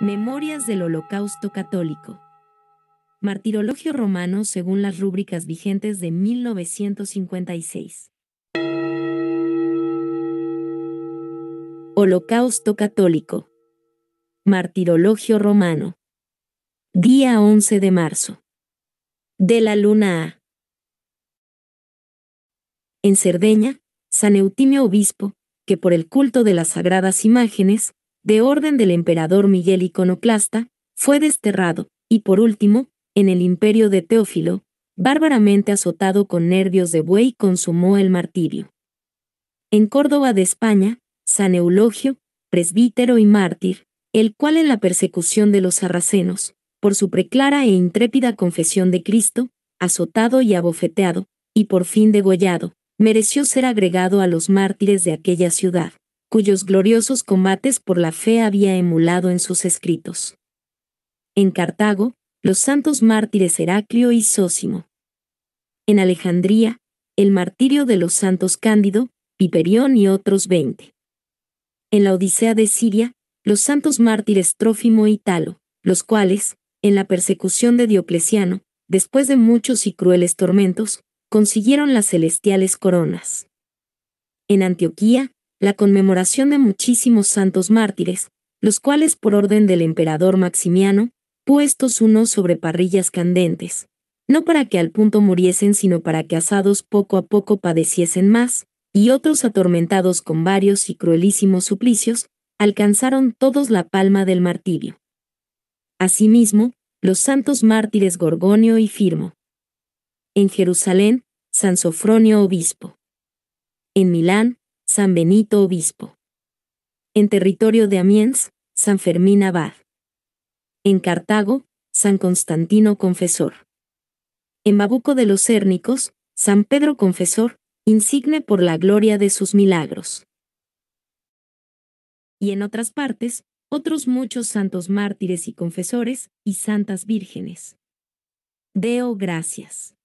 Memorias del Holocausto Católico. Martirologio romano según las rúbricas vigentes de 1956. Holocausto Católico. Martirologio romano. Día 11 de marzo. De la luna A. En Cerdeña, San Eutimio Obispo, que por el culto de las sagradas imágenes, de orden del emperador Miguel Iconoclasta, fue desterrado, y por último, en el imperio de Teófilo, bárbaramente azotado con nervios de buey, consumó el martirio. En Córdoba de España, San Eulogio, presbítero y mártir, el cual en la persecución de los sarracenos, por su preclara e intrépida confesión de Cristo, azotado y abofeteado, y por fin degollado, mereció ser agregado a los mártires de aquella ciudad cuyos gloriosos combates por la fe había emulado en sus escritos. En Cartago, los santos mártires Heraclio y Sósimo. En Alejandría, el martirio de los santos Cándido, Piperión y otros veinte. En la Odisea de Siria, los santos mártires Trófimo y Talo, los cuales, en la persecución de Diocleciano, después de muchos y crueles tormentos, consiguieron las celestiales coronas. En Antioquía, la conmemoración de muchísimos santos mártires, los cuales por orden del emperador Maximiano, puestos unos sobre parrillas candentes, no para que al punto muriesen, sino para que asados poco a poco padeciesen más, y otros atormentados con varios y cruelísimos suplicios, alcanzaron todos la palma del martirio. Asimismo, los santos mártires Gorgonio y Firmo. En Jerusalén, San Sofronio obispo. En Milán, San Benito Obispo. En territorio de Amiens, San Fermín Abad. En Cartago, San Constantino Confesor. En Babuco de los Cérnicos, San Pedro Confesor, insigne por la gloria de sus milagros. Y en otras partes, otros muchos santos mártires y confesores, y santas vírgenes. Deo gracias.